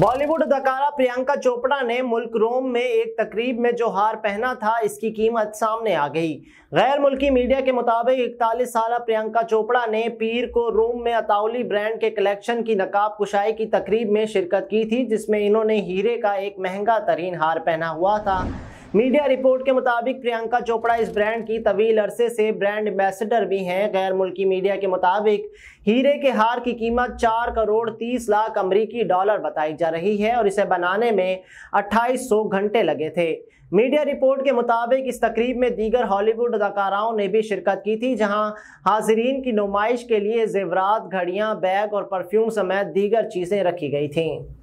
बॉलीवुड अदाकारा प्रियंका चोपड़ा ने मुल्क रोम में एक तकरीब में जो हार पहना था इसकी कीमत सामने आ गई गैर मुल्की मीडिया के मुताबिक इकतालीस साल प्रियंका चोपड़ा ने पीर को रोम में अतावली ब्रांड के कलेक्शन की नकाब कुशाई की तकरीब में शिरकत की थी जिसमें इन्होंने हीरे का एक महंगा तरीन हार पहना हुआ था मीडिया रिपोर्ट के मुताबिक प्रियंका चोपड़ा इस ब्रांड की तवील अरसे से ब्रांड एम्बेसडर भी हैं गैर मुल्की मीडिया के मुताबिक हीरे के हार की कीमत चार करोड़ तीस लाख अमरीकी डॉलर बताई जा रही है और इसे बनाने में 2800 घंटे लगे थे मीडिया रिपोर्ट के मुताबिक इस तकरीब में दीगर हॉलीवुड अदाकाराओं ने भी शिरकत की थी जहां हाजरीन की नुमाइश के लिए जेवरात घड़ियां बैग और परफ्यूम समेत दीगर चीज़ें रखी गई थीं